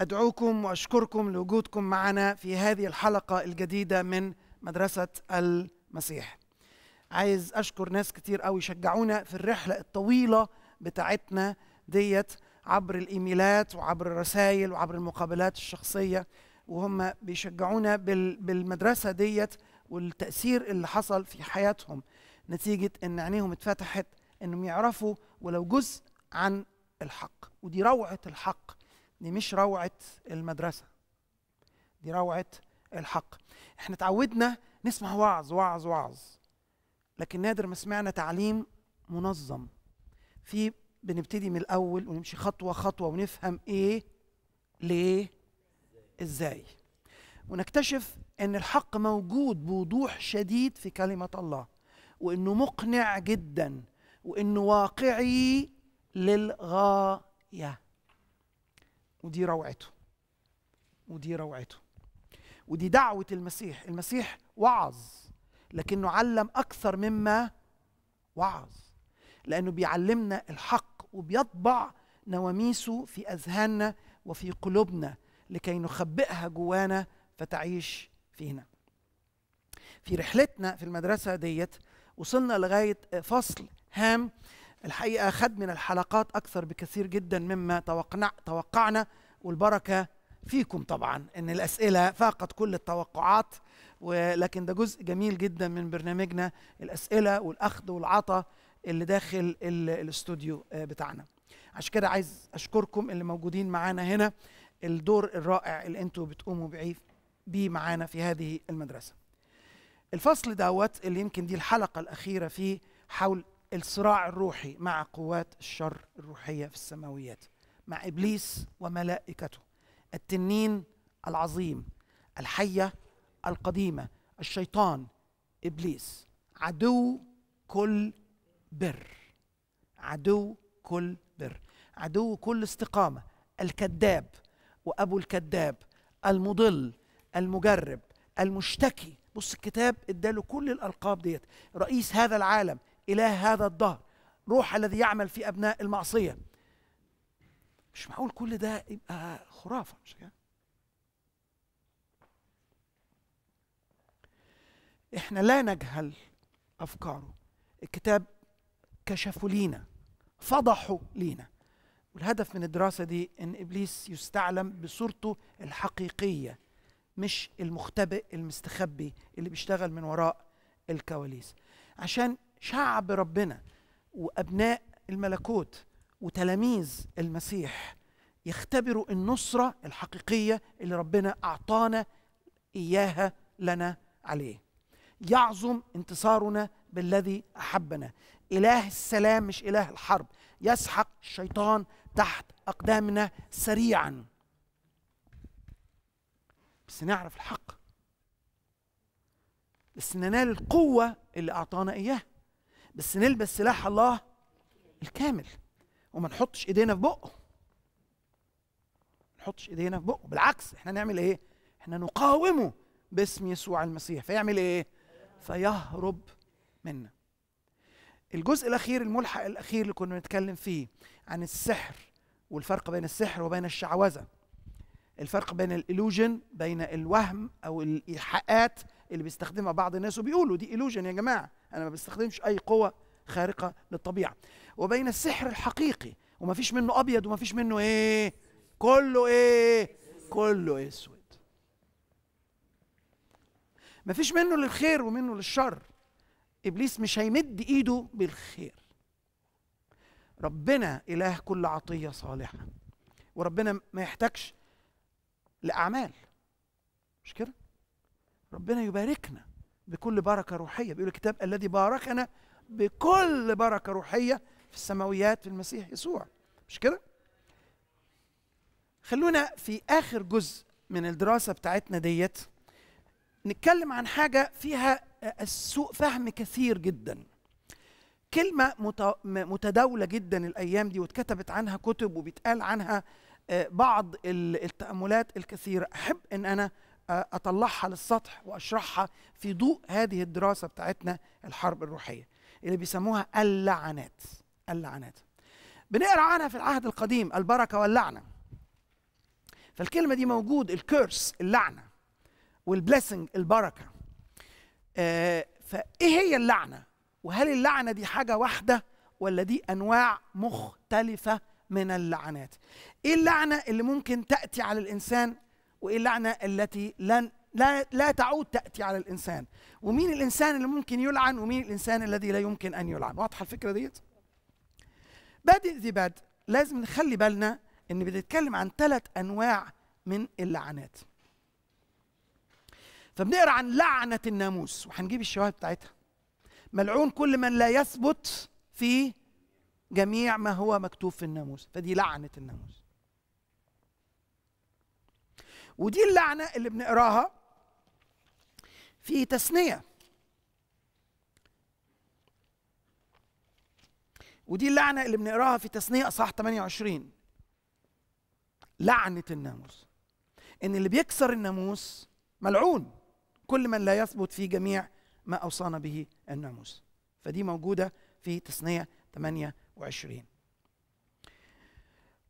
ادعوكم واشكركم لوجودكم معنا في هذه الحلقه الجديده من مدرسه المسيح. عايز اشكر ناس كتير قوي شجعونا في الرحله الطويله بتاعتنا ديت عبر الايميلات وعبر الرسائل وعبر المقابلات الشخصيه وهم بيشجعونا بالمدرسه ديت والتاثير اللي حصل في حياتهم نتيجه ان عينيهم اتفتحت انهم يعرفوا ولو جزء عن الحق ودي روعه الحق دي مش روعه المدرسه دي روعه الحق احنا اتعودنا نسمع وعظ وعظ وعظ لكن نادر ما سمعنا تعليم منظم في بنبتدي من الاول ونمشي خطوه خطوه ونفهم ايه ليه ازاي ونكتشف ان الحق موجود بوضوح شديد في كلمه الله وانه مقنع جدا وانه واقعي للغايه ودي روعته ودي روعته ودي دعوة المسيح المسيح وعظ لكنه علم أكثر مما وعظ لأنه بيعلمنا الحق وبيطبع نواميسه في أذهاننا وفي قلوبنا لكي نخبئها جوانا فتعيش فينا في رحلتنا في المدرسة ديت وصلنا لغاية فصل هام الحقيقه خد من الحلقات اكثر بكثير جدا مما توقعنا توقعنا والبركه فيكم طبعا ان الاسئله فاقت كل التوقعات ولكن ده جزء جميل جدا من برنامجنا الاسئله والاخذ والعطاء اللي داخل الاستوديو آه، بتاعنا عشان كده عايز اشكركم اللي موجودين معانا هنا الدور الرائع اللي انتوا بتقوموا بيه معانا في هذه المدرسه الفصل دوت اللي يمكن دي الحلقه الاخيره فيه حول الصراع الروحي مع قوات الشر الروحيه في السماويات مع ابليس وملائكته التنين العظيم الحيه القديمه الشيطان ابليس عدو كل بر عدو كل بر عدو كل استقامه الكذاب وابو الكذاب المضل المجرب المشتكي بص الكتاب اداله كل الالقاب ديت رئيس هذا العالم إله هذا الدهر روح الذي يعمل في أبناء المعصية مش معقول كل ده يبقى خرافة مش كده احنا لا نجهل أفكاره الكتاب كشفوا لينا فضحوا لينا والهدف من الدراسة دي إن إبليس يستعلم بصورته الحقيقية مش المختبئ المستخبي اللي بيشتغل من وراء الكواليس عشان شعب ربنا وابناء الملكوت وتلاميذ المسيح يختبروا النصره الحقيقيه اللي ربنا اعطانا اياها لنا عليه يعظم انتصارنا بالذي احبنا اله السلام مش اله الحرب يسحق الشيطان تحت اقدامنا سريعا بس نعرف الحق بس ننال القوه اللي اعطانا اياها بس نلبس سلاح الله الكامل وما نحطش ايدينا في بقه ما نحطش ايدينا في بقه بالعكس احنا نعمل ايه احنا نقاومه باسم يسوع المسيح فيعمل ايه فيهرب منا الجزء الاخير الملحق الاخير اللي كنا بنتكلم فيه عن السحر والفرق بين السحر وبين الشعوذه الفرق بين الالوجن بين الوهم او الايحاءات اللي بيستخدمها بعض الناس وبيقولوا دي إلوجن يا جماعة أنا ما بستخدمش أي قوة خارقة للطبيعة وبين السحر الحقيقي وما فيش منه أبيض وما فيش منه إيه كله إيه كله أسود ما فيش منه للخير ومنه للشر إبليس مش هيمد إيده بالخير ربنا إله كل عطية صالحة وربنا ما يحتاجش لأعمال مش كده؟ ربنا يباركنا بكل بركه روحيه بيقول الكتاب الذي باركنا بكل بركه روحيه في السماويات في المسيح يسوع مش كده خلونا في اخر جزء من الدراسه بتاعتنا ديت نتكلم عن حاجه فيها سوء فهم كثير جدا كلمه متداوله جدا الايام دي واتكتبت عنها كتب وبيتقال عنها آه، بعض التاملات الكثيره احب ان انا اطلعها للسطح واشرحها في ضوء هذه الدراسه بتاعتنا الحرب الروحيه اللي بيسموها اللعنات اللعنات بنقرا عنها في العهد القديم البركه واللعنه فالكلمه دي موجود الكيرس اللعنه والبليسنج البركه آه فايه هي اللعنه وهل اللعنه دي حاجه واحده ولا دي انواع مختلفه من اللعنات ايه اللعنه اللي ممكن تاتي على الانسان وايه اللعنه التي لن لا لا تعود تاتي على الانسان ومين الانسان اللي ممكن يلعن ومين الانسان الذي لا يمكن ان يلعن واضحه الفكره ديت بادئ ذي بادئ لازم نخلي بالنا ان بنتكلم عن ثلاث انواع من اللعنات فبنقرا عن لعنه الناموس وهنجيب الشواهد بتاعتها ملعون كل من لا يثبت في جميع ما هو مكتوب في الناموس فدي لعنه الناموس ودي اللعنه اللي بنقراها في تثنيه ودي اللعنه اللي بنقراها في تثنيه اصحاح 28 لعنه الناموس ان اللي بيكسر الناموس ملعون كل من لا يثبت في جميع ما اوصانا به الناموس فدي موجوده في تثنيه 28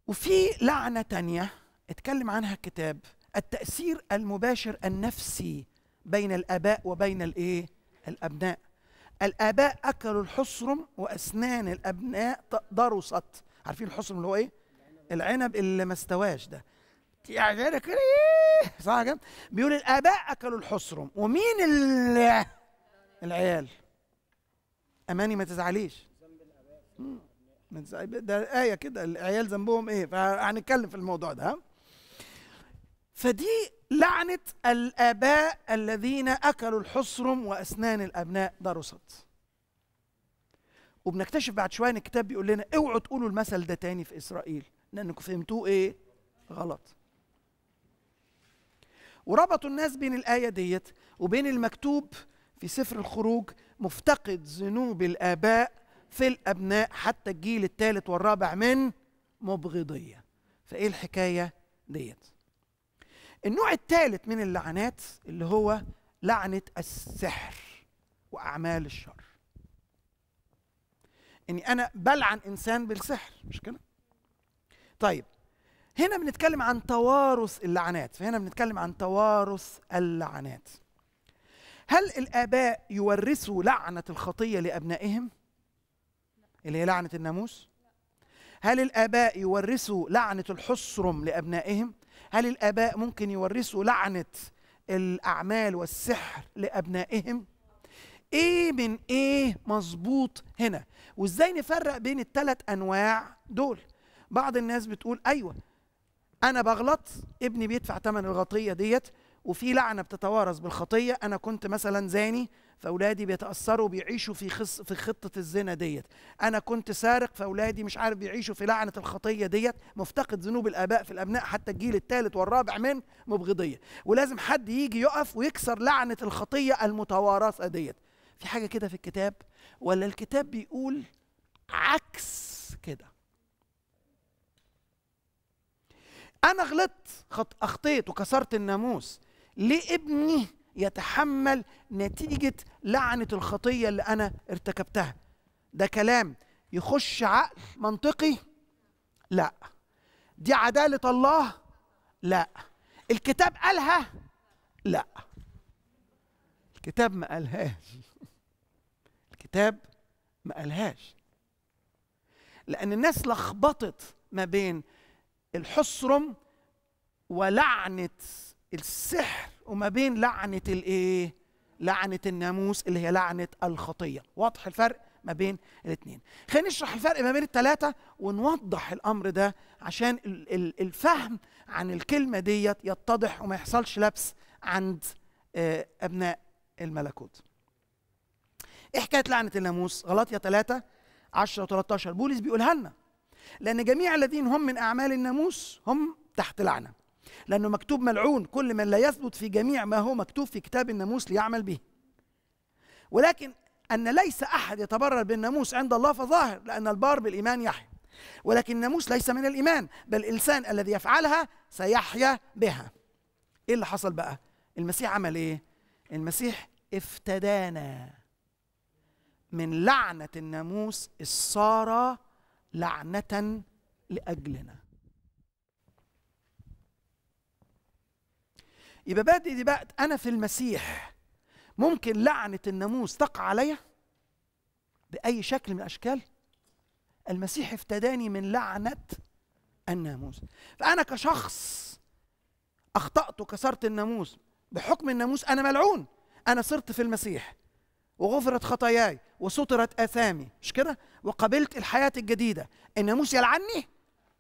وفي لعنه تانية اتكلم عنها الكتاب التأثير المباشر النفسي بين الآباء وبين الإيه؟ الأبناء الآباء أكلوا الحصرم وأسنان الأبناء ضرست عارفين الحصرم اللي هو إيه؟ العنب اللي ما استواش ده يعني كده إيه؟ صح كده؟ بيقول الآباء أكلوا الحصرم ومين العيال أماني ما تزعليش ما تزعليش ده آية كده العيال ذنبهم إيه؟ فهنتكلم في الموضوع ده ها؟ فدي لعنة الآباء الذين أكلوا الحصرم وأسنان الأبناء درست وبنكتشف بعد شوية إن الكتاب بيقول لنا اوعوا تقولوا المثل ده تاني في إسرائيل لأنكم فهمتوه إيه غلط وربطوا الناس بين الآية ديت وبين المكتوب في سفر الخروج مفتقد ذنوب الآباء في الأبناء حتى الجيل الثالث والرابع من مبغضية فإيه الحكاية ديت النوع الثالث من اللعنات اللي هو لعنة السحر وأعمال الشر اني انا بلعن انسان بالسحر مش كده طيب هنا بنتكلم عن توارث اللعنات فهنا بنتكلم عن توارث اللعنات هل الاباء يورثوا لعنه الخطيه لابنائهم اللي هي لعنه الناموس هل الاباء يورثوا لعنه الحصرم لابنائهم هل الآباء ممكن يورثوا لعنة الأعمال والسحر لأبنائهم؟ إيه من إيه مظبوط هنا؟ وإزاي نفرق بين الثلاث أنواع دول؟ بعض الناس بتقول أيوه أنا بغلط ابني بيدفع ثمن الغطية ديت وفي لعنة بتتوارث بالخطية أنا كنت مثلا زاني فاولادي بيتاثروا بيعيشوا في خص في خطه الزنا ديت انا كنت سارق فاولادي مش عارف بيعيشوا في لعنه الخطيه ديت مفتقد ذنوب الاباء في الابناء حتى الجيل الثالث والرابع من مبغضيه ولازم حد يجي يقف ويكسر لعنه الخطيه المتوارثه ديت في حاجه كده في الكتاب ولا الكتاب بيقول عكس كده انا غلطت خط اخطيت وكسرت الناموس ليه ابني يتحمل نتيجة لعنة الخطية اللي أنا ارتكبتها ده كلام يخش عقل منطقي لا دي عدالة الله لا الكتاب قالها لا الكتاب ما قالهاش الكتاب ما قالهاش لأن الناس لخبطت ما بين الحصرم ولعنة السحر وما بين لعنه الايه لعنه الناموس اللي هي لعنه الخطيه واضح الفرق ما بين الاثنين خلينا نشرح الفرق ما بين الثلاثه ونوضح الامر ده عشان الفهم عن الكلمه ديت يتضح وما يحصلش لبس عند آه، ابناء الملكوت ايه حكايه لعنه الناموس غلط يا تلاتة 10 و13 بولس بيقولها لنا لان جميع الذين هم من اعمال الناموس هم تحت لعنه لأنه مكتوب ملعون كل من لا يثبت في جميع ما هو مكتوب في كتاب الناموس ليعمل به ولكن أن ليس أحد يتبرر بالناموس عند الله فظاهر لأن البار بالإيمان يحيى ولكن الناموس ليس من الإيمان بل الإنسان الذي يفعلها سيحيا بها إيه اللي حصل بقى؟ المسيح عمل إيه؟ المسيح افتدانا من لعنة الناموس الصارة لعنة لأجلنا يبقى بادئ دي بقى انا في المسيح ممكن لعنه الناموس تقع عليا باي شكل من الاشكال المسيح افتداني من لعنه الناموس فانا كشخص اخطات وكسرت الناموس بحكم الناموس انا ملعون انا صرت في المسيح وغفرت خطاياي وسترت اثامي مش كده وقبلت الحياه الجديده الناموس يلعني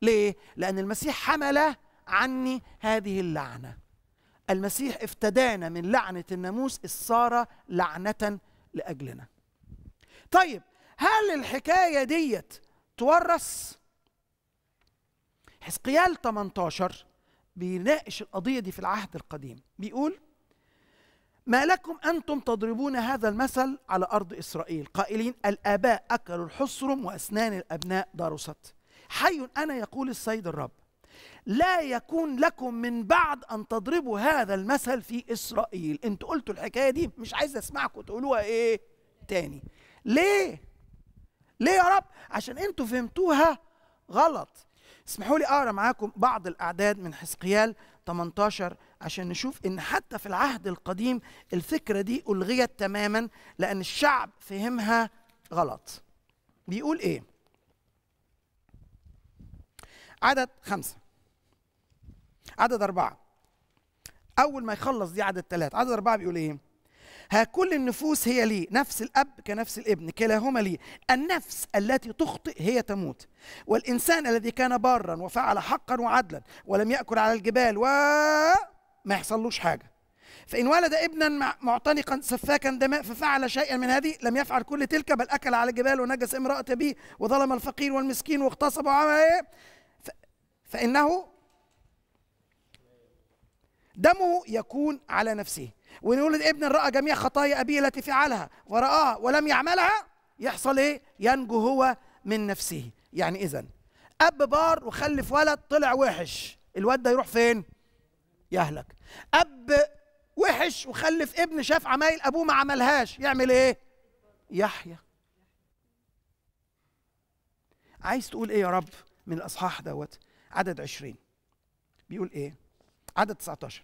ليه لان المسيح حمل عني هذه اللعنه المسيح افتدانا من لعنة الناموس الصارة لعنة لأجلنا طيب هل الحكاية ديت تورث حسقيال 18 بيناقش القضية دي في العهد القديم بيقول ما لكم أنتم تضربون هذا المثل على أرض إسرائيل قائلين الآباء أكلوا الحصرم وأسنان الأبناء درست حي أنا يقول السيد الرب لا يكون لكم من بعد أن تضربوا هذا المثل في إسرائيل أنتوا قلتوا الحكاية دي مش عايز أسمعكم تقولوها إيه تاني ليه ليه يا رب عشان أنتوا فهمتوها غلط اسمحوا لي أقرأ معاكم بعض الأعداد من حزقيال 18 عشان نشوف ان حتى في العهد القديم الفكره دي الغيت تماما لان الشعب فهمها غلط بيقول ايه عدد خمسه عدد أربعة أول ما يخلص دي عدد ثلاثة عدد أربعة بيقول إيه ها كل النفوس هي لي نفس الأب كنفس الابن كلاهما لي النفس التي تخطئ هي تموت والإنسان الذي كان بارا وفعل حقا وعدلا ولم يأكل على الجبال و ما يحصلوش حاجة فإن ولد ابنا معتنقا سفاكا دماء ففعل شيئا من هذه لم يفعل كل تلك بل أكل على الجبال ونجس امرأة به وظلم الفقير والمسكين واغتصب وعمل إيه فإنه دمه يكون على نفسه ونقول الابن رأى جميع خطايا أبيه التي فعلها ورآها ولم يعملها يحصل إيه؟ ينجو هو من نفسه يعني إذا أب بار وخلف ولد طلع وحش الواد ده يروح فين؟ يهلك أب وحش وخلف ابن شاف عمايل أبوه ما عملهاش يعمل إيه؟ يحيى عايز تقول إيه يا رب من الأصحاح دوت عدد 20 بيقول إيه؟ عدد 19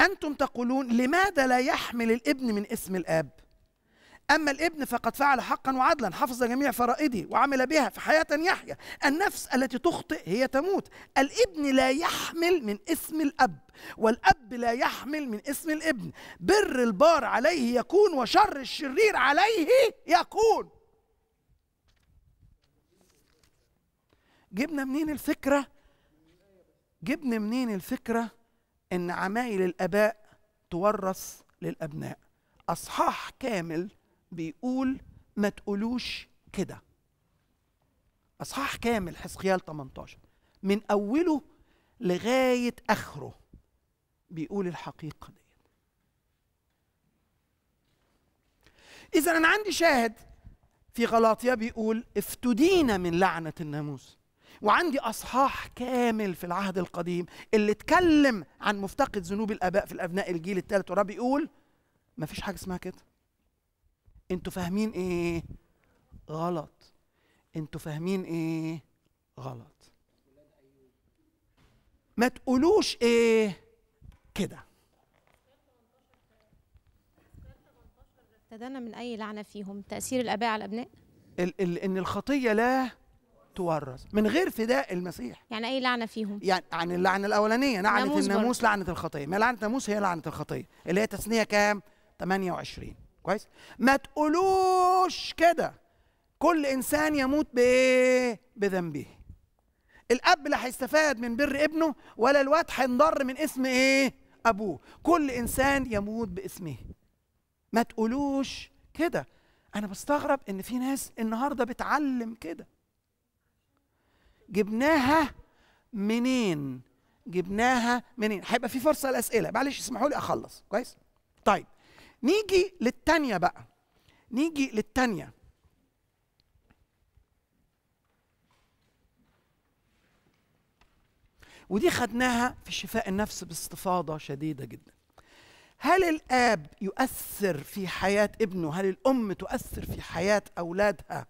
أنتم تقولون لماذا لا يحمل الابن من اسم الآب أما الابن فقد فعل حقا وعدلا حفظ جميع فرائضه وعمل بها في حياة يحيا النفس التي تخطئ هي تموت الابن لا يحمل من اسم الأب والأب لا يحمل من اسم الابن بر البار عليه يكون وشر الشرير عليه يكون جبنا منين الفكرة جبنا منين الفكره ان عمايل الاباء تورث للابناء اصحاح كامل بيقول ما تقولوش كده اصحاح كامل حزقيال 18 من اوله لغايه اخره بيقول الحقيقه دي اذا انا عندي شاهد في غلاطيا بيقول افتدينا من لعنه الناموس وعندي اصحاح كامل في العهد القديم اللي اتكلم عن مفتقد ذنوب الاباء في الابناء الجيل الثالث والرب يقول ما فيش حاجه اسمها كده انتوا فاهمين ايه غلط انتوا فاهمين ايه غلط ما تقولوش ايه كده ابتدانا من اي لعنه فيهم تاثير الاباء على الابناء ال ال ان الخطيه لا تورث من غير فداء المسيح يعني اي لعنه فيهم يعني عن اللعنه الاولانيه لعنه الناموس, الناموس لعنه الخطيه ما لعنه الناموس هي لعنه الخطيه اللي هي تثنيه كام 28 كويس ما تقولوش كده كل انسان يموت بايه بذنبه الاب لا هيستفاد من بر ابنه ولا الواد هينضر من اسم ايه ابوه كل انسان يموت باسمه ما تقولوش كده انا بستغرب ان في ناس النهارده بتعلم كده جبناها منين جبناها منين هيبقى في فرصه لاسئله معلش اسمحوا لي اخلص كويس طيب نيجي للثانيه بقى نيجي للثانيه. ودي خدناها في شفاء النفس باستفاضة شديدة جدا هل الآب يؤثر في حياة ابنه هل الأم تؤثر في حياة أولادها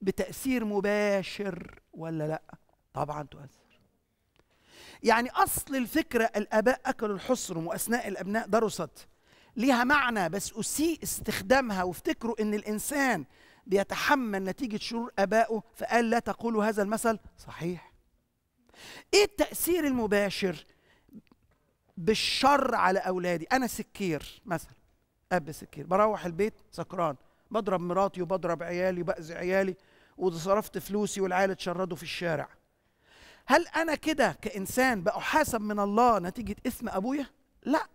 بتأثير مباشر ولا لا طبعا تؤثر يعني اصل الفكره الاباء اكلوا الحصرم واثناء الابناء درست ليها معنى بس اسيء استخدامها وافتكروا ان الانسان بيتحمل نتيجه شرور ابائه فقال لا تقولوا هذا المثل صحيح ايه التاثير المباشر بالشر على اولادي انا سكير مثلا اب سكير بروح البيت سكران بضرب مراتي وبضرب عيالي وباذي عيالي وصرفت فلوسي والعيال اتشردوا في الشارع هل انا كده كانسان باحاسب من الله نتيجه اثم ابويا لا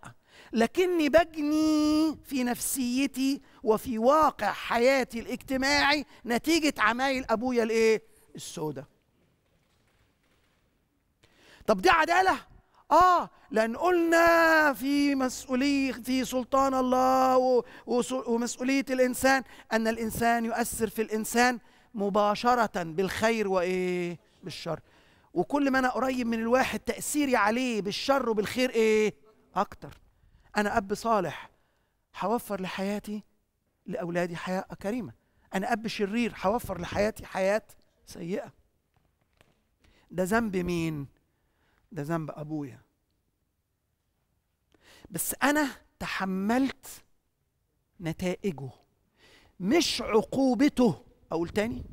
لكني بجني في نفسيتي وفي واقع حياتي الاجتماعي نتيجه عمايل ابويا الايه السوداء طب دي عداله اه لان قلنا في مسؤوليه في سلطان الله ومسؤوليه الانسان ان الانسان يؤثر في الانسان مباشره بالخير وايه بالشر وكل ما انا قريب من الواحد تاثيري عليه بالشر وبالخير ايه اكتر انا اب صالح هوفر لحياتي لاولادي حياه كريمه انا اب شرير هوفر لحياتي حياه سيئه ده ذنب مين ده ذنب ابويا بس انا تحملت نتائجه مش عقوبته اقول تاني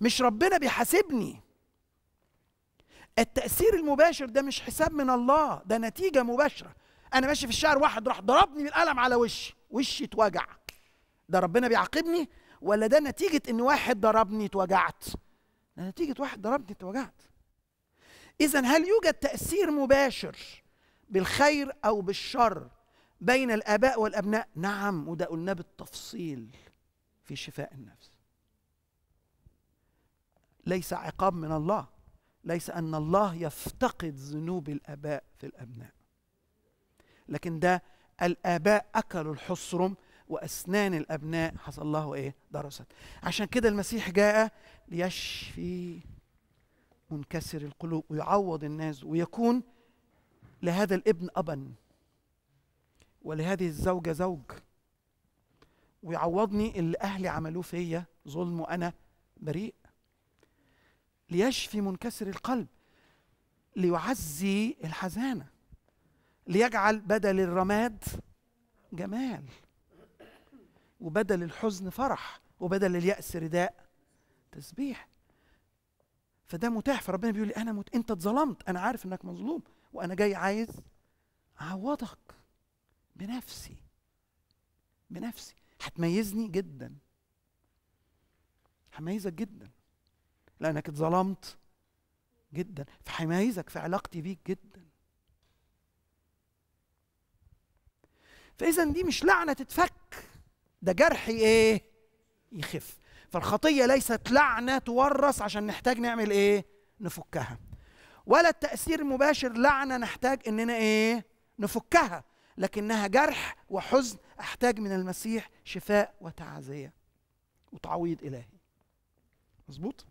مش ربنا بيحاسبني التأثير المباشر ده مش حساب من الله ده نتيجة مباشرة أنا ماشي في الشارع واحد راح ضربني بالقلم على وشي وشي اتوجع ده ربنا بيعاقبني ولا ده نتيجة إن واحد ضربني اتوجعت ده نتيجة واحد ضربني اتوجعت إذا هل يوجد تأثير مباشر بالخير أو بالشر بين الآباء والأبناء؟ نعم وده قلناه بالتفصيل في شفاء النفس ليس عقاب من الله ليس ان الله يفتقد ذنوب الاباء في الابناء لكن ده الاباء اكلوا الحصرم واسنان الابناء حصل له ايه درست عشان كده المسيح جاء ليشفي منكسر القلوب ويعوض الناس ويكون لهذا الابن ابا ولهذه الزوجه زوج ويعوضني اللي اهلي عملوه فيا ظلم وانا بريء ليشفي منكسر القلب ليعزي الحزانه ليجعل بدل الرماد جمال وبدل الحزن فرح وبدل اليأس رداء تسبيح فده متاح فربنا بيقول لي انا مت... انت اتظلمت انا عارف انك مظلوم وانا جاي عايز اعوضك بنفسي بنفسي هتميزني جدا هميزك جدا لانك اتظلمت جدا فهيميزك في علاقتي بيك جدا فاذا دي مش لعنه تتفك ده جرح ايه يخف فالخطيه ليست لعنه تورث عشان نحتاج نعمل ايه نفكها ولا التاثير المباشر لعنه نحتاج اننا ايه نفكها لكنها جرح وحزن احتاج من المسيح شفاء وتعزيه وتعويض الهي مظبوط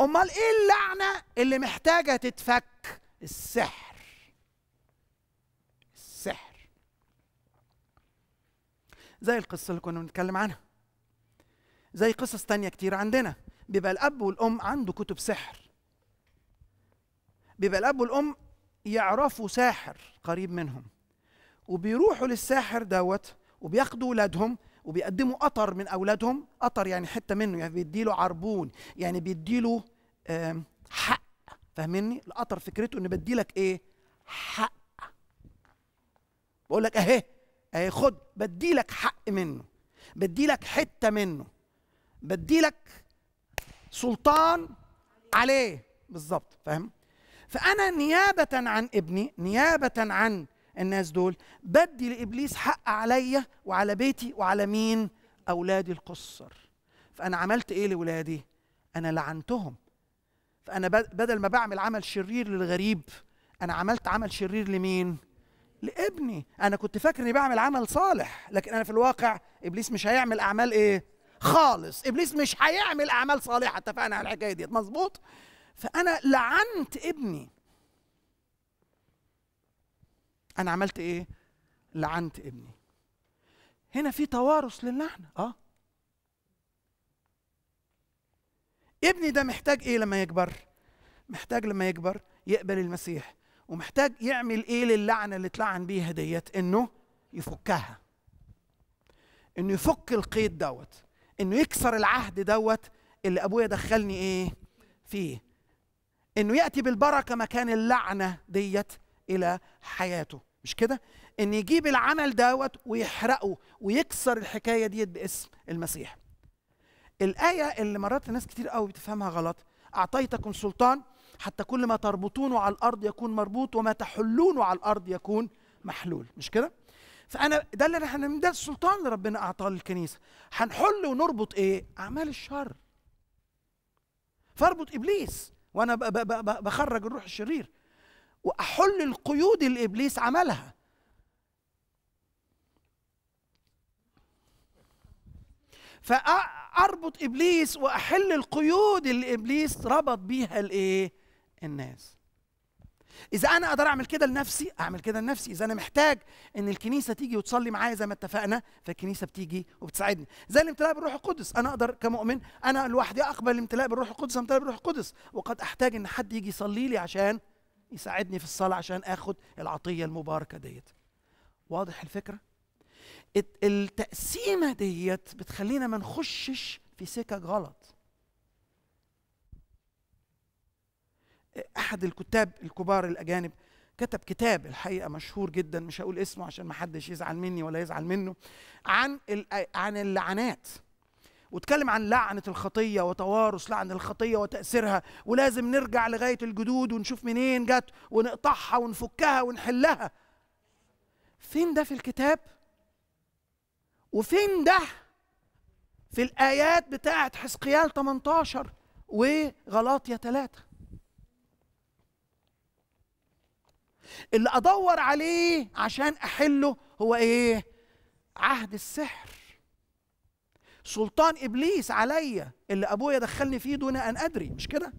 امال ايه اللعنه اللي محتاجه تتفك السحر السحر زي القصه اللي كنا بنتكلم عنها زي قصص تانية كتير عندنا بيبقى الاب والام عنده كتب سحر بيبقى الاب والام يعرفوا ساحر قريب منهم وبيروحوا للساحر دوت وبياخدوا اولادهم وبيقدموا قطر من اولادهم قطر يعني حته منه يعني بيديله عربون يعني بيديله حق فاهمني القطر فكرته ان بديلك ايه حق بقول لك اهي اهي خد بديلك حق منه بديلك حته منه بديلك سلطان عليه بالظبط فاهم فانا نيابه عن ابني نيابه عن الناس دول بدي لابليس حق عليا وعلى بيتي وعلى مين اولادي القصر فانا عملت ايه لاولادي انا لعنتهم فانا بدل ما بعمل عمل شرير للغريب انا عملت عمل شرير لمين لابني انا كنت فاكر اني بعمل عمل صالح لكن انا في الواقع ابليس مش هيعمل اعمال ايه خالص ابليس مش هيعمل اعمال صالحه اتفقنا على الحكايه ديت مظبوط فانا لعنت ابني انا عملت ايه لعنت ابني هنا في توارث للعنه اه ابني ده محتاج ايه لما يكبر محتاج لما يكبر يقبل المسيح ومحتاج يعمل ايه للعنه اللي اتلعن بيها ديت انه يفكها انه يفك القيد دوت انه يكسر العهد دوت اللي ابويا دخلني ايه فيه انه ياتي بالبركه مكان اللعنه ديت الى حياته مش كده؟ إن يجيب العمل دوت ويحرقه ويكسر الحكاية ديت باسم المسيح. الآية اللي مرات ناس كتير قوي بتفهمها غلط أعطيتكم سلطان حتى كل ما تربطونه على الأرض يكون مربوط وما تحلونه على الأرض يكون محلول مش كده؟ فأنا ده اللي احنا ده السلطان اللي ربنا أعطاه للكنيسة هنحل ونربط إيه؟ أعمال الشر فاربط إبليس وأنا بخرج الروح الشرير واحل القيود اللي ابليس عملها فاربط ابليس واحل القيود اللي ابليس ربط بيها الايه الناس اذا انا اقدر اعمل كده لنفسي اعمل كده لنفسي اذا انا محتاج ان الكنيسه تيجي وتصلي معايا زي ما اتفقنا فالكنيسه بتيجي وبتساعدني زي الامتلاء بالروح القدس انا اقدر كمؤمن انا لوحدي اقبل الامتلاء بالروح القدس امتلاء بالروح القدس وقد احتاج ان حد يجي يصلي لي عشان يساعدني في الصلاة عشان آخد العطية المباركة ديت واضح الفكرة؟ التقسيمة ديت بتخلينا ما نخشش في سكك غلط أحد الكتاب الكبار الأجانب كتب كتاب الحقيقه مشهور جدا مش هقول اسمه عشان ما حدش يزعل مني ولا يزعل منه عن عن اللعنات واتكلم عن لعنة الخطية وتوارث لعنة الخطية وتأثيرها ولازم نرجع لغاية الجدود ونشوف منين جت ونقطعها ونفكها ونحلها فين ده في الكتاب وفين ده في الآيات بتاعة حسقيال 18 وغلاطية 3 اللي أدور عليه عشان أحله هو إيه؟ عهد السحر سلطان ابليس عليا اللي ابويا دخلني فيه دون ان ادري مش كده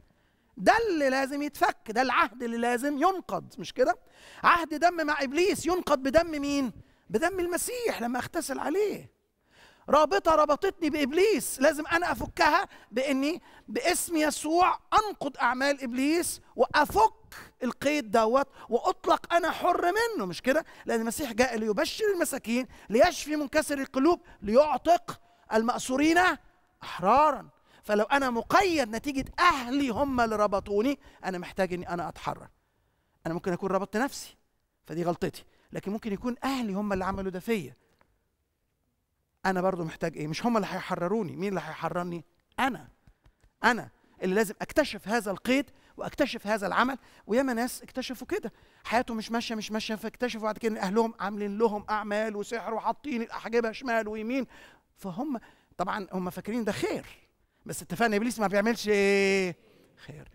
ده اللي لازم يتفك ده العهد اللي لازم ينقض مش كده عهد دم مع ابليس ينقض بدم مين بدم المسيح لما اغتسل عليه رابطة ربطتني بإبليس لازم أنا أفكها بإني باسم يسوع أنقض أعمال إبليس وأفك القيد دوت وأطلق أنا حر منه مش كده؟ لأن المسيح جاء ليبشر المساكين ليشفي منكسر القلوب ليعتق المأسورين أحرارا فلو أنا مقيد نتيجة أهلي هم اللي ربطوني أنا محتاج إني أنا أتحرر أنا ممكن أكون ربطت نفسي فدي غلطتي لكن ممكن يكون أهلي هم اللي عملوا ده فيا أنا برضو محتاج إيه مش هم اللي هيحرروني مين اللي هيحررني أنا أنا اللي لازم أكتشف هذا القيد واكتشف هذا العمل وياما ناس اكتشفوا كده حياتهم مش ماشيه مش ماشيه فاكتشفوا بعد كده ان اهلهم عاملين لهم اعمال وسحر وحاطين الاحجبه شمال ويمين فهم طبعا هم فاكرين ده خير بس اتفقنا ابليس ما بيعملش خير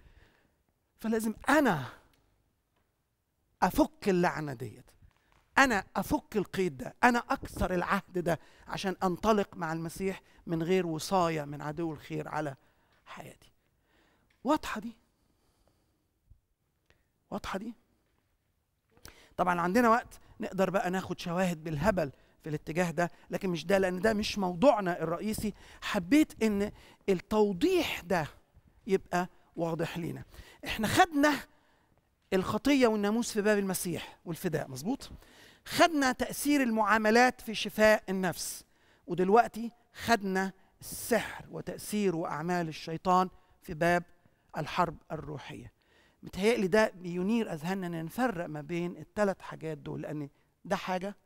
فلازم انا افك اللعنه ديت انا افك القيد ده انا اكسر العهد ده عشان انطلق مع المسيح من غير وصايه من عدو الخير على حياتي واضحه دي واضحه دي طبعا عندنا وقت نقدر بقى ناخد شواهد بالهبل في الاتجاه ده لكن مش ده لان ده مش موضوعنا الرئيسي حبيت ان التوضيح ده يبقى واضح لينا احنا خدنا الخطيه والناموس في باب المسيح والفداء مظبوط خدنا تاثير المعاملات في شفاء النفس ودلوقتي خدنا السحر وتاثير واعمال الشيطان في باب الحرب الروحيه متهيألي ده بينير اذهاننا ان نفرق ما بين الثلاث حاجات دول لان ده حاجه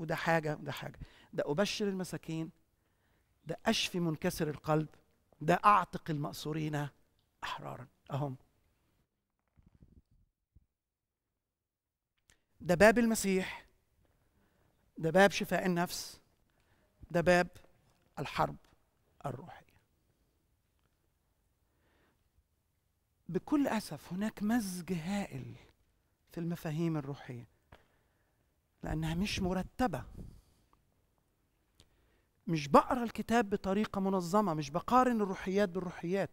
وده حاجه وده حاجه ده ابشر المساكين ده اشفي منكسر القلب ده اعتق الماسورين احرارا اهم ده باب المسيح ده باب شفاء النفس ده باب الحرب الروحيه بكل اسف هناك مزج هائل في المفاهيم الروحيه لأنها مش مرتبة مش بقرا الكتاب بطريقة منظمة مش بقارن الروحيات بالروحيات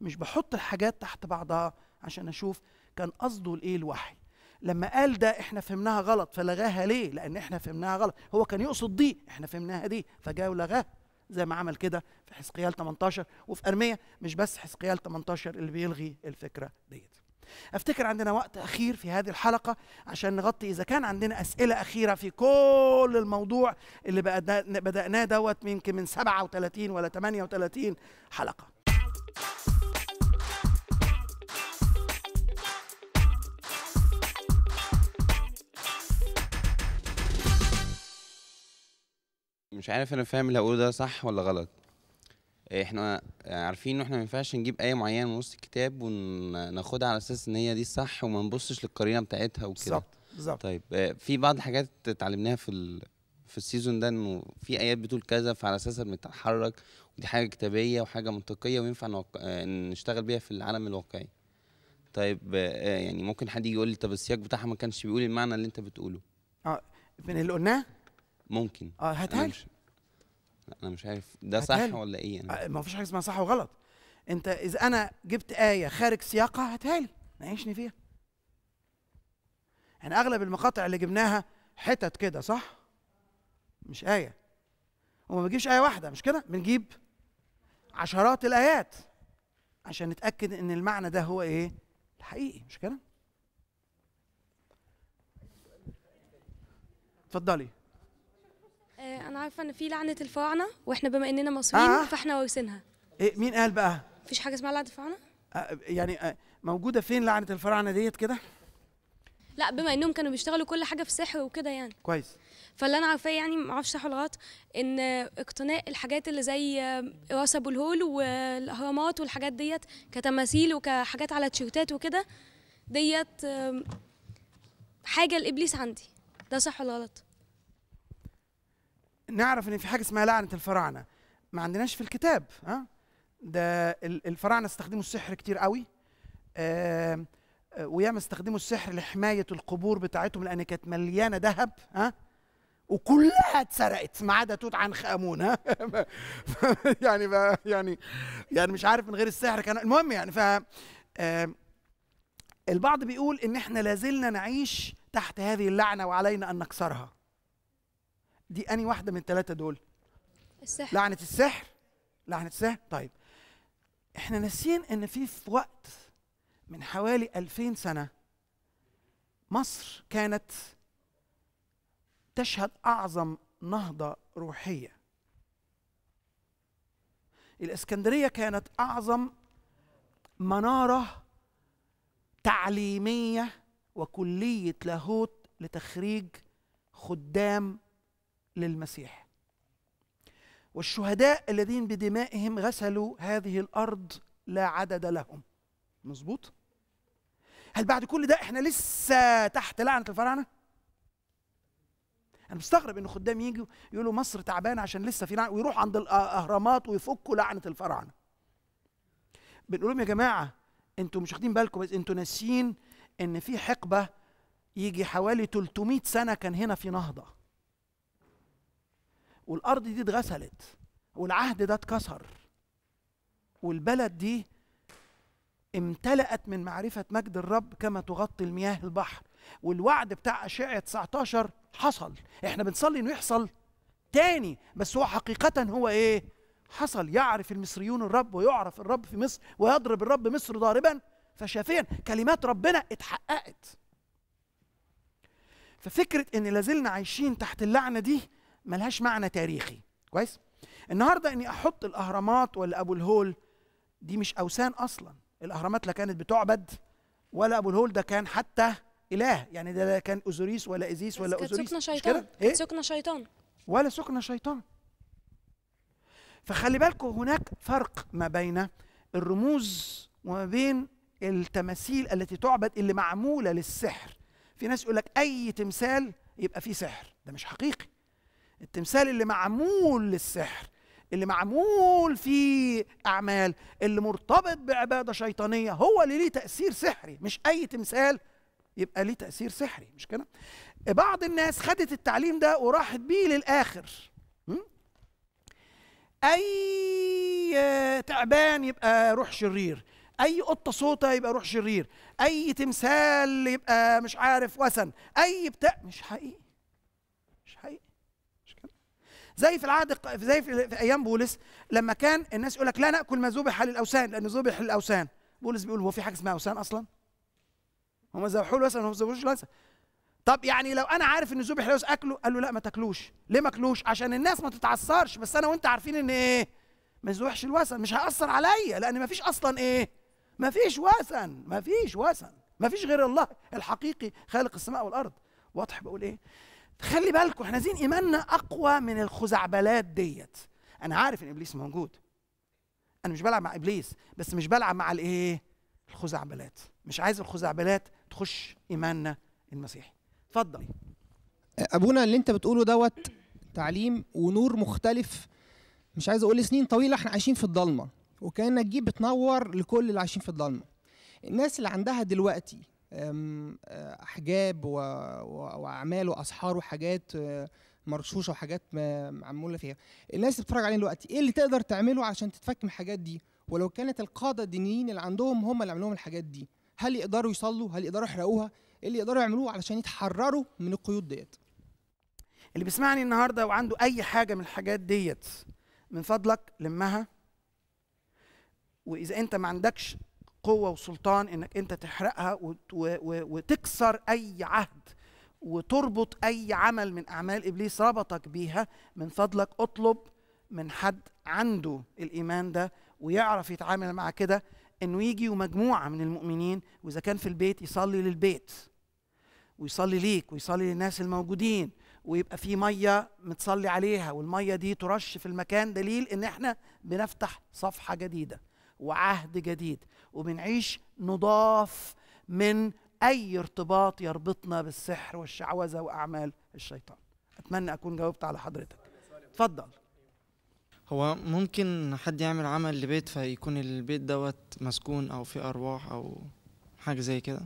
مش بحط الحاجات تحت بعضها عشان أشوف كان قصده لإيه الوحي لما قال ده احنا فهمناها غلط فلغاها ليه؟ لأن احنا فهمناها غلط هو كان يقصد دي احنا فهمناها دي فجاء ولغاها زي ما عمل كده في حزقيال 18 وفي أرمية مش بس حزقيال 18 اللي بيلغي الفكرة ديت افتكر عندنا وقت اخير في هذه الحلقه عشان نغطي اذا كان عندنا اسئله اخيره في كل الموضوع اللي بداناه دوت يمكن من 37 ولا 38 حلقه مش عارف انا فاهم اللي هقوله ده صح ولا غلط احنا عارفين ان احنا ما ينفعش نجيب ايه معينه من وسط الكتاب وناخدها على اساس ان هي دي الصح وما نبصش للقرينه بتاعتها وكده بالظبط بالظبط طيب آه، في بعض الحاجات اتعلمناها في ال... في السيزون ده انه في ايات بتقول كذا فعلى اساسها بنتحرك ودي حاجه كتابيه وحاجه منطقيه وينفع نوق... آه، نشتغل بيها في العالم الواقعي طيب آه، يعني ممكن حد يجي يقول لي طب السياق بتاعها ما كانش بيقول المعنى اللي انت بتقوله اه من اللي قلناه ممكن اه هاتها لا انا مش عارف ده هتهالي. صح ولا ايه أنا. آه، ما فيش حاجه اسمها صح وغلط انت اذا انا جبت ايه خارج سياقها هتهالي نعيشني ناقشني فيها يعني اغلب المقاطع اللي جبناها حتت كده صح مش ايه وما بنجيبش ايه واحده مش كده بنجيب عشرات الايات عشان نتاكد ان المعنى ده هو ايه الحقيقي مش كده اتفضلي آه، انا عارفه ان في لعنه الفراعنه واحنا بما اننا مصريين آه. فاحنا وارثينها إيه مين قال بقى مفيش حاجه اسمها لعنه الفراعنه آه يعني آه موجوده فين لعنه الفراعنه ديت كده لا بما انهم كانوا بيشتغلوا كل حاجه في سحر وكده يعني كويس فاللي انا عارفاه يعني ما اعرفش صح ولا غلط ان اقتناء الحاجات اللي زي آه، راس ابو الهول والاهرامات والحاجات ديت كتماثيل وكحاجات على تيشيرتات وكده ديت حاجه الابليس عندي ده صح ولا غلط نعرف ان في حاجه اسمها لعنه الفراعنه ما عندناش في الكتاب ها ده الفراعنه استخدموا السحر كتير قوي وياما استخدموا السحر لحمايه القبور بتاعتهم لان كانت مليانه ذهب ها وكلها اتسرقت ما عدا توت عنخ امون ها يعني يعني يعني مش عارف من غير السحر كان المهم يعني ف البعض بيقول ان احنا لازلنا نعيش تحت هذه اللعنه وعلينا ان نكسرها دي اني واحده من الثلاثه دول السحر لعنه السحر لعنه السحر طيب احنا ناسيين ان في في وقت من حوالي 2000 سنه مصر كانت تشهد اعظم نهضه روحيه الاسكندريه كانت اعظم مناره تعليميه وكليه لاهوت لتخريج خدام للمسيح والشهداء الذين بدمائهم غسلوا هذه الارض لا عدد لهم مظبوط هل بعد كل ده احنا لسه تحت لعنه الفراعنه انا مستغرب ان خدام يجوا يقولوا مصر تعبانه عشان لسه في لعنه ويروح عند الاهرامات آه، ويفكوا لعنه الفراعنه بنقول لهم يا جماعه انتوا مش واخدين بالكم بس انتوا ناسيين ان في حقبه يجي حوالي 300 سنه كان هنا في نهضه والارض دي اتغسلت والعهد ده اتكسر والبلد دي امتلأت من معرفة مجد الرب كما تغطي المياه البحر والوعد بتاع أشعة 19 حصل احنا بنصلي انه يحصل تاني بس هو حقيقة هو ايه حصل يعرف المصريون الرب ويعرف الرب في مصر ويضرب الرب مصر ضاربا فشافيا كلمات ربنا اتحققت ففكرة ان لازلنا عايشين تحت اللعنة دي ملهاش معنى تاريخي كويس النهارده اني احط الاهرامات ولا ابو الهول دي مش اوثان اصلا الاهرامات لا كانت بتعبد ولا ابو الهول ده كان حتى اله يعني ده كان اوزوريس ولا ايزيس ولا اوزوريس سكنه شيطان إيه؟ سكنه شيطان ولا سكنه شيطان فخلي بالكم هناك فرق ما بين الرموز وما بين التماثيل التي تعبد اللي معموله للسحر في ناس يقول لك اي تمثال يبقى فيه سحر ده مش حقيقي التمثال اللي معمول للسحر اللي معمول فيه اعمال اللي مرتبط بعباده شيطانيه هو اللي ليه تاثير سحري مش اي تمثال يبقى ليه تاثير سحري مش كده بعض الناس خدت التعليم ده وراحت بيه للاخر اي تعبان يبقى روح شرير اي قطه صوتها يبقى روح شرير اي تمثال يبقى مش عارف وثن اي بتاع مش حقيقي زي في العهد زي في ايام بولس لما كان الناس يقول لك لا ناكل ما ذبح للاوثان لان ذبح للاوثان بولس بيقول هو في حاجه اسمها اوثان اصلا هم ذبحوا له هم ذبحوش له طب يعني لو انا عارف ان ذبح للاوثان اكله قال له لا ما تاكلوش ليه ما اكلوش عشان الناس ما تتعثرش بس انا وانت عارفين ان ايه ما يذبحش الوثن مش هياثر عليا لان ما فيش اصلا ايه ما فيش وثن ما فيش وثن ما فيش غير الله الحقيقي خالق السماء والارض واضح بقول ايه خلي بالكم احنا عايزين ايماننا اقوى من الخزعبلات ديت انا عارف ان ابليس موجود انا مش بلعب مع ابليس بس مش بلعب مع الايه الخزعبلات مش عايز الخزعبلات تخش ايماننا المسيحي اتفضل ابونا اللي انت بتقوله دوت تعليم ونور مختلف مش عايز اقول سنين طويله احنا عايشين في الضلمه وكانك جيب بتنور لكل اللي عايشين في الضلمه الناس اللي عندها دلوقتي آه، احجاب واعمال واسحار وحاجات آه، مرشوشه وحاجات معموله فيها الناس اللي بتتفرج عليه دلوقتي ايه اللي تقدر تعمله عشان تتفك من الحاجات دي ولو كانت القاده الدينيين اللي عندهم هم اللي عملوهم الحاجات دي هل يقدروا يصلوا هل يقدروا يحرقوها ايه اللي يقدروا يعملوه علشان يتحرروا من القيود ديت اللي بيسمعني النهارده وعنده اي حاجه من الحاجات ديت من فضلك لمها واذا انت ما عندكش قوه وسلطان انك انت تحرقها وتكسر اي عهد وتربط اي عمل من اعمال ابليس ربطك بيها من فضلك اطلب من حد عنده الايمان ده ويعرف يتعامل مع كده انه يجي ومجموعه من المؤمنين واذا كان في البيت يصلي للبيت ويصلي ليك ويصلي للناس الموجودين ويبقى في ميه متصلي عليها والميه دي ترش في المكان دليل ان احنا بنفتح صفحه جديده وعهد جديد وبنعيش نضاف من اي ارتباط يربطنا بالسحر والشعوذه واعمال الشيطان اتمنى اكون جاوبت على حضرتك اتفضل هو ممكن حد يعمل عمل لبيت فيكون البيت دوت مسكون او في ارواح او حاجه زي كده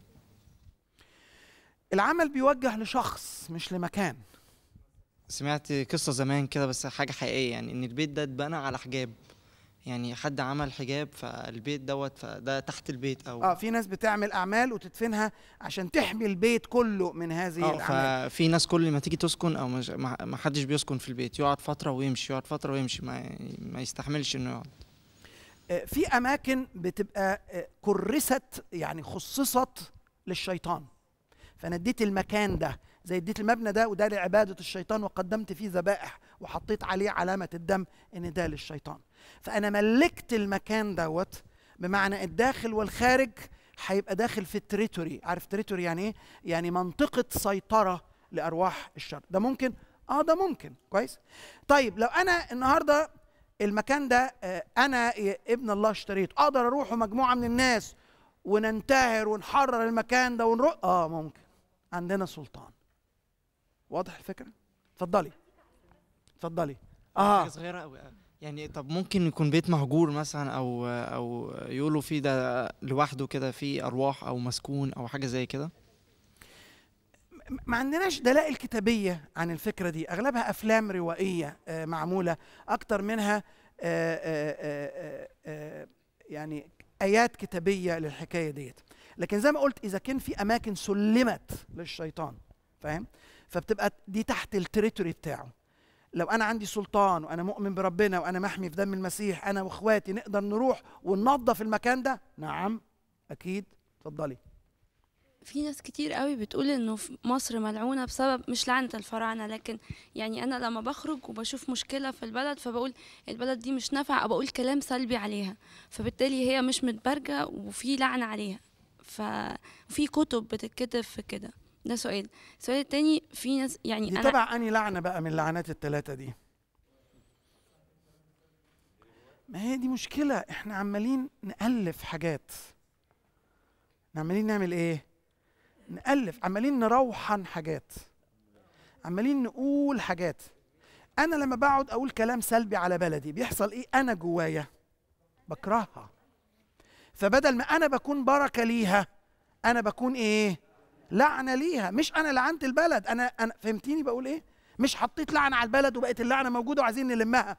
العمل بيوجه لشخص مش لمكان سمعت قصه زمان كده بس حاجه حقيقيه يعني ان البيت ده اتبنى على حجاب يعني حد عمل حجاب فالبيت دوت فده تحت البيت او اه في ناس بتعمل اعمال وتدفنها عشان تحمي البيت كله من هذه آه الاعمال ففي ناس كل ما تيجي تسكن او ما حدش بيسكن في البيت يقعد فتره ويمشي يقعد فتره ويمشي ما, ما يستحملش انه يقعد آه، في اماكن بتبقى آه، كرست يعني خصصت للشيطان فانا اديت المكان ده زي اديت المبنى ده وده لعباده الشيطان وقدمت فيه ذبائح وحطيت عليه علامه الدم ان ده للشيطان فأنا ملكت المكان دوت بمعنى الداخل والخارج هيبقى داخل في التريتوري عارف تريتوري يعني ايه يعني منطقه سيطره لارواح الشر ده ممكن اه ده ممكن كويس طيب لو انا النهارده المكان ده آه، انا ابن الله اشتريته اقدر اروح مجموعه من الناس وننتهر ونحرر المكان ده ونروح اه ممكن عندنا سلطان واضح الفكره اتفضلي اتفضلي اه حاجه صغيره قوي يعني طب ممكن يكون بيت مهجور مثلا او او يقولوا فيه ده لوحده كده فيه ارواح او مسكون او حاجه زي كده ما عندناش دلائل كتابيه عن الفكره دي اغلبها افلام روائيه آه، معموله اكتر منها آه، آه، يعني ايات كتابيه للحكايه ديت لكن زي ما قلت اذا كان في اماكن سلمت للشيطان فاهم فبتبقى دي تحت التريتوري بتاعه لو انا عندي سلطان وانا مؤمن بربنا وانا محمي في دم المسيح انا واخواتي نقدر نروح وننظف المكان ده نعم اكيد اتفضلي في ناس كتير قوي بتقول انه في مصر ملعونه بسبب مش لعنه الفراعنه لكن يعني انا لما بخرج وبشوف مشكله في البلد فبقول البلد دي مش نافعه او بقول كلام سلبي عليها فبالتالي هي مش متبرجه وفي لعنه عليها ففي كتب بتتكتب في كده ده سؤال السؤال التاني في ناس يعني دي أنا تبع أني لعنة بقى من اللعنات التلاتة دي ما هي دي مشكلة احنا عمالين نألف حاجات عمالين نعمل ايه نألف عمالين نروحن حاجات عمالين نقول حاجات انا لما بقعد اقول كلام سلبي على بلدي بيحصل ايه انا جوايا بكرهها فبدل ما انا بكون بركه ليها انا بكون ايه لعنه ليها مش انا لعنت البلد انا انا فهمتيني بقول ايه مش حطيت لعنه على البلد وبقت اللعنه موجوده وعايزين نلمها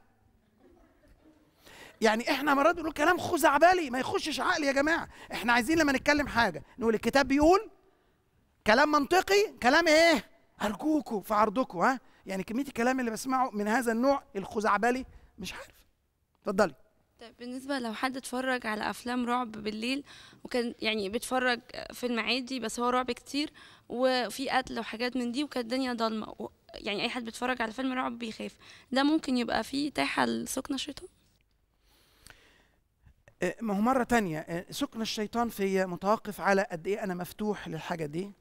يعني احنا مرات بنقول كلام خزعبلي ما يخشش عقلي يا جماعه احنا عايزين لما نتكلم حاجه نقول الكتاب بيقول كلام منطقي كلام ايه ارجوكوا في عرضكوا ها يعني كميه الكلام اللي بسمعه من هذا النوع الخزعبلي مش عارف اتفضلي بالنسبه لو حد اتفرج على افلام رعب بالليل وكان يعني بيتفرج فيلم عادي بس هو رعب كتير وفي قتل وحاجات من دي وكانت الدنيا ضلمه يعني اي حد بيتفرج على فيلم رعب بيخاف ده ممكن يبقى فيه تاحه لسكن الشيطان آه، ما هو مره تانية آه، سكن الشيطان فيا متوقف على قد ايه انا مفتوح للحاجه دي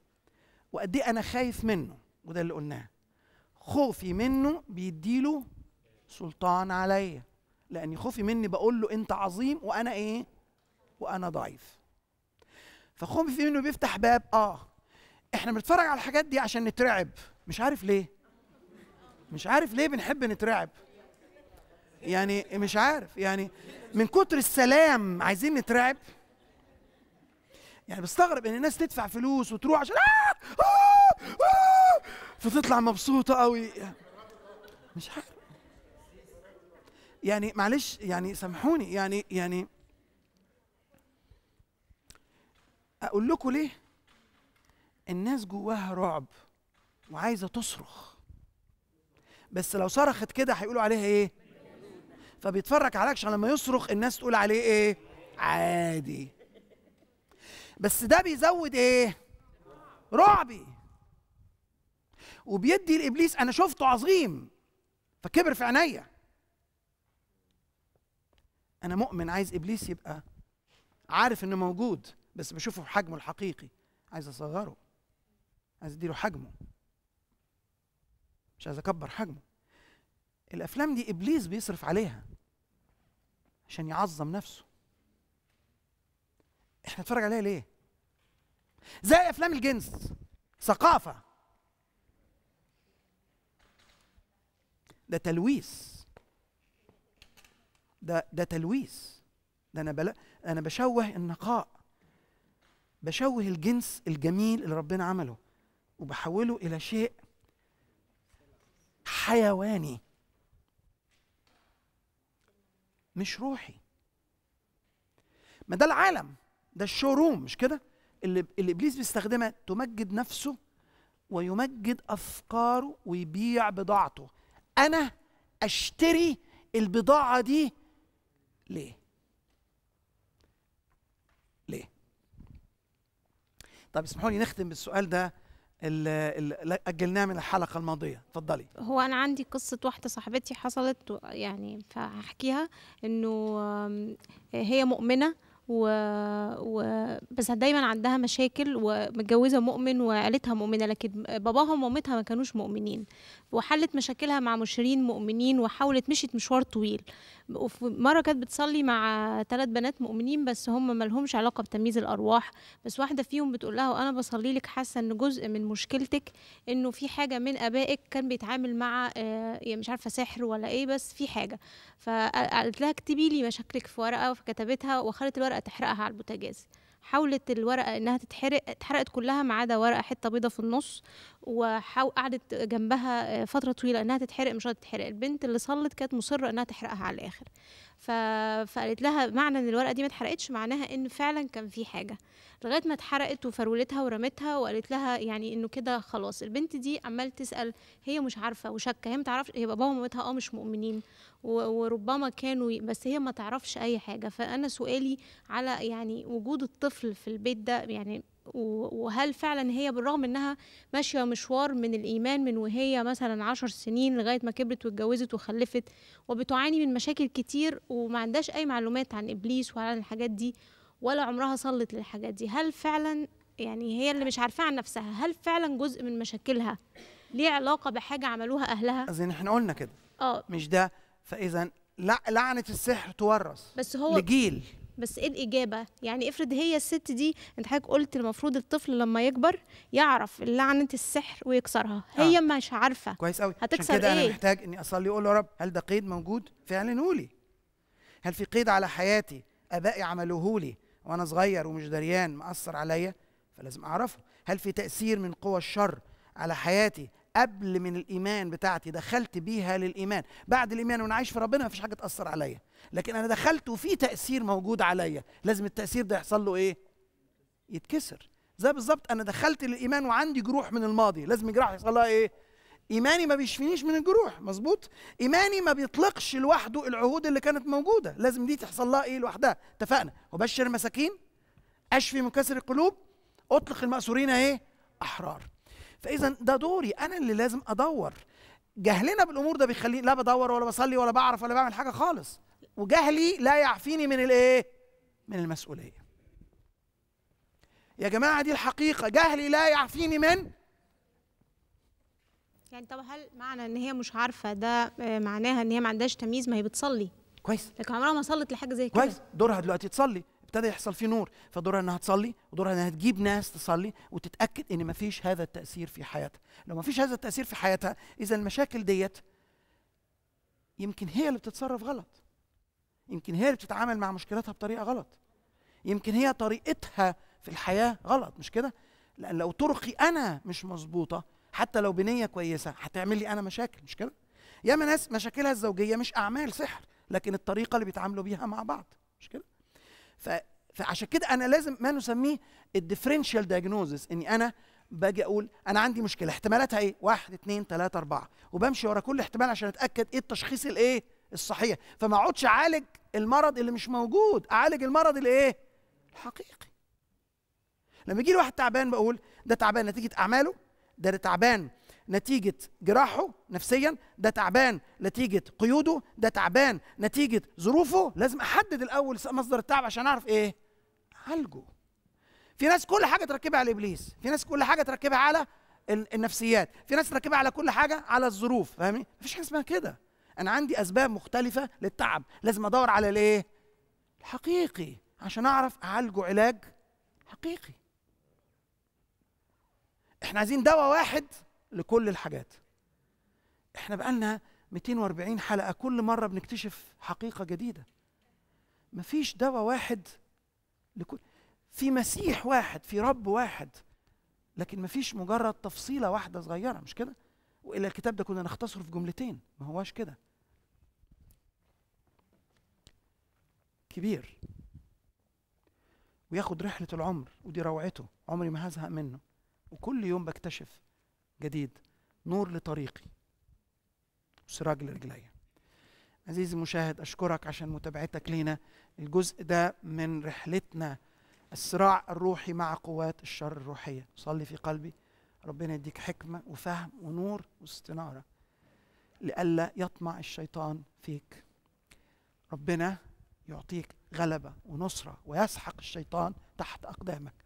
وقد ايه انا خايف منه وده اللي قلناه خوفي منه بيديله سلطان عليا لأن خوفي مني بقول له أنت عظيم وأنا إيه؟ وأنا ضعيف. فخوفي منه بيفتح باب آه إحنا بنتفرج على الحاجات دي عشان نترعب مش عارف ليه. مش عارف ليه بنحب نترعب. يعني مش عارف يعني من كتر السلام عايزين نترعب يعني بستغرب ان الناس تدفع فلوس وتروح عشان آه آه آه فتطلع مبسوطه قوي مش عارف يعني معلش يعني سامحوني يعني يعني اقول لكم ليه الناس جواها رعب وعايزه تصرخ بس لو صرخت كده هيقولوا عليها ايه فبيتفرج عليك عشان لما يصرخ الناس تقول عليه ايه عادي بس ده بيزود ايه رعبي وبيدي لابليس انا شفته عظيم فكبر في عينيا انا مؤمن عايز ابليس يبقى عارف انه موجود بس بشوفه في حجمه الحقيقي عايز اصغره عايز اديله حجمه مش عايز اكبر حجمه الافلام دي ابليس بيصرف عليها عشان يعظم نفسه احنا نتفرج عليها ليه زي افلام الجنس ثقافه ده تلويث ده ده تلويث ده انا بلا انا بشوه النقاء بشوه الجنس الجميل اللي ربنا عمله وبحوله الى شيء حيواني مش روحي ما ده العالم ده الشوروم مش كده اللي اللي ابليس بيستخدمها تمجد نفسه ويمجد افكاره ويبيع بضاعته انا اشتري البضاعه دي ليه ليه طب اسمحوا لي نختم بالسؤال ده اللي اجلناه من الحلقه الماضيه اتفضلي هو انا عندي قصه واحده صاحبتي حصلت يعني فهحكيها انه هي مؤمنه و... و... بس دايما عندها مشاكل ومتجوزه مؤمن وعيلتها مؤمنه لكن باباها ومامتها ما كانوش مؤمنين وحلت مشاكلها مع مشيرين مؤمنين وحاولت مشيت مشوار طويل مره كانت بتصلي مع ثلاث بنات مؤمنين بس هم ما لهمش علاقه بتمييز الارواح بس واحده فيهم بتقول لها وانا بصلي لك حاسه ان جزء من مشكلتك انه في حاجه من ابائك كان بيتعامل مع آه، يعني مش عارفه سحر ولا ايه بس في حاجه فقالت لها اكتبي لي مشاكلك في ورقه فكتبتها وخلت الورقه الورقه تحرقها على البوتاجاز حاولت الورقه انها تتحرق اتحرقت كلها ما عدا ورقه حته بيضه في النص وقعدت جنبها آه، فتره طويله انها تتحرق مش هتتحرق البنت اللي صلت كانت مصره انها تحرقها على الاخر فقالت لها معنى ان الورقه دي ما اتحرقتش معناها ان فعلا كان في حاجه لغايه ما اتحرقت وفرولتها ورمتها وقالت لها يعني انه كده خلاص البنت دي عمال تسال هي مش عارفه وشاكه هي ما تعرفش هي باباها ومامتها اه مش مؤمنين وربما كانوا بس هي ما تعرفش اي حاجه فانا سؤالي على يعني وجود الطفل في البيت ده يعني وهل فعلا هي بالرغم انها ماشيه مشوار من الايمان من وهي مثلا عشر سنين لغايه ما كبرت واتجوزت وخلفت وبتعاني من مشاكل كتير وما عندهاش اي معلومات عن ابليس وعن الحاجات دي ولا عمرها صلت للحاجات دي هل فعلا يعني هي اللي مش عارفاه عن نفسها هل فعلا جزء من مشاكلها ليه علاقه بحاجه عملوها اهلها زي احنا قلنا كده اه مش ده فاذا لعنه السحر تورث بس هو لجيل بس ايه الاجابه يعني افرض هي الست دي انت حضرتك قلت المفروض الطفل لما يكبر يعرف لعنه السحر ويكسرها آه. هي مش عارفه كويس قوي هتكسر كده ايه انا محتاج اني اصلي اقول يا رب هل ده قيد موجود فعلا لي هل في قيد على حياتي ابائي عملوه لي وانا صغير ومش دريان مأثر عليا فلازم اعرفه هل في تاثير من قوى الشر على حياتي قبل من الايمان بتاعتي دخلت بيها للايمان بعد الايمان وانا عايش في ربنا مفيش حاجه تاثر عليا لكن انا دخلت وفي تاثير موجود عليا لازم التاثير ده يحصل له ايه يتكسر زي بالظبط انا دخلت للايمان وعندي جروح من الماضي لازم الجراح يحصل لها ايه ايماني ما بيشفينيش من الجروح مظبوط ايماني ما بيطلقش لوحده العهود اللي كانت موجوده لازم دي تحصل لها ايه لوحدها اتفقنا وبشر المساكين اشفي من كسر القلوب اطلق الماسورين ايه احرار فاذا ده دوري انا اللي لازم ادور جهلنا بالامور ده بيخليني لا بدور ولا بصلي ولا بعرف ولا بعمل حاجه خالص وجهلي لا يعفيني من الايه من المسؤوليه يا جماعه دي الحقيقه جهلي لا يعفيني من يعني طب هل معنى ان هي مش عارفه ده آه، معناها ان هي ما عندهاش تمييز ما هي بتصلي كويس لكن عمرها ما صلت لحاجه زي كده كويس دورها دلوقتي تصلي ابتدى يحصل فيه نور فدورها انها تصلي ودورها انها تجيب ناس تصلي وتتاكد ان ما فيش هذا التاثير في حياتها لو ما فيش هذا التاثير في حياتها اذا المشاكل ديت يمكن هي اللي بتتصرف غلط يمكن هي اللي بتتعامل مع مشكلتها بطريقه غلط يمكن هي طريقتها في الحياه غلط مش كده لان لو طرقي انا مش مظبوطه حتى لو بنيه كويسه هتعمل لي انا مشاكل مش كده ياما ناس مشاكلها الزوجيه مش اعمال سحر لكن الطريقه اللي بيتعاملوا بيها مع بعض مش كده ف فعشان كده انا لازم ما نسميه الديفرنشال دايجنوزس اني انا باجي اقول انا عندي مشكله احتمالاتها ايه؟ واحد اثنين ثلاثه اربعه وبمشي ورا كل احتمال عشان اتاكد ايه التشخيص الايه؟ الصحيح فما اقعدش اعالج المرض اللي مش موجود اعالج المرض الايه؟ الحقيقي لما يجي لي واحد تعبان بقول ده تعبان نتيجه اعماله ده, ده تعبان نتيجه جراحه نفسيا ده تعبان نتيجه قيوده ده تعبان نتيجه ظروفه لازم احدد الاول مصدر التعب عشان اعرف ايه عالجه في ناس كل حاجه تركبها على ابليس في ناس كل حاجه تركبها على النفسيات في ناس تركبها على كل حاجه على الظروف فاهمني مفيش حاجه اسمها كده انا عندي اسباب مختلفه للتعب لازم ادور على الايه الحقيقي عشان اعرف اعالجه علاج حقيقي احنا عايزين دواء واحد لكل الحاجات احنا بقالنا 240 حلقه كل مره بنكتشف حقيقه جديده مفيش دواء واحد لكل في مسيح واحد في رب واحد لكن مفيش مجرد تفصيله واحده صغيره مش كده والا الكتاب ده كنا نختصره في جملتين ما هواش كده كبير وياخد رحله العمر ودي روعته عمري ما هزهق منه وكل يوم بكتشف جديد نور لطريقي سراج لرجليا عزيزي المشاهد أشكرك عشان متابعتك لينا الجزء ده من رحلتنا الصراع الروحي مع قوات الشر الروحية صلي في قلبي ربنا يديك حكمة وفهم ونور واستنارة لئلا يطمع الشيطان فيك ربنا يعطيك غلبة ونصرة ويسحق الشيطان تحت أقدامك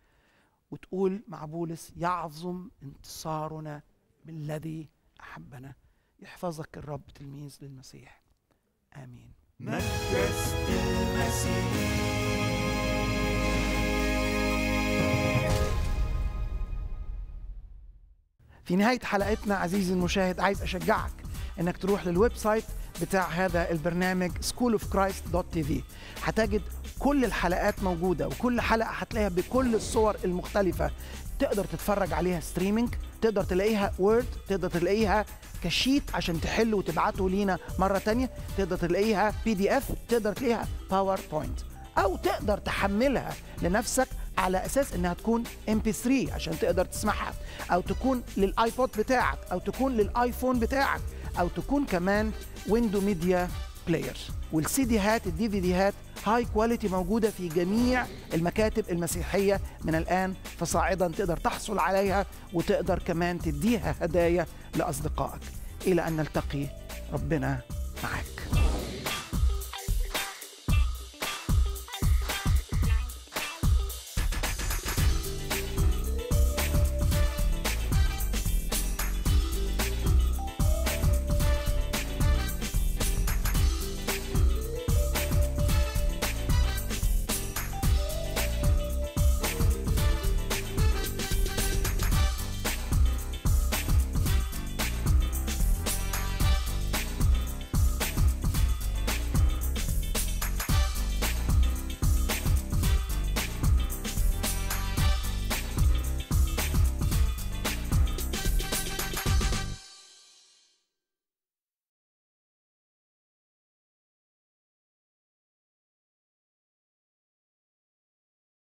وتقول مع بولس يعظم انتصارنا بالذي احبنا يحفظك الرب تلميذ للمسيح امين مركز المسيح في نهايه حلقتنا عزيزي المشاهد عايز اشجعك انك تروح للويب سايت بتاع هذا البرنامج schoolofchrist.tv هتجد كل الحلقات موجودة وكل حلقة هتلاقيها بكل الصور المختلفة تقدر تتفرج عليها ستريمينج تقدر تلاقيها وورد تقدر تلاقيها كشيت عشان تحل وتبعته لينا مرة تانية تقدر تلاقيها بي دي اف تقدر تلاقيها باوربوينت او تقدر تحملها لنفسك على اساس انها تكون ام بي 3 عشان تقدر تسمعها او تكون للايبود بتاعك او تكون للايفون بتاعك او تكون كمان ويندو ميديا بلاير والسي دي هات الدي في دي هات هاي كواليتي موجوده في جميع المكاتب المسيحيه من الان فصاعدا تقدر تحصل عليها وتقدر كمان تديها هدايا لاصدقائك الى ان نلتقي ربنا معك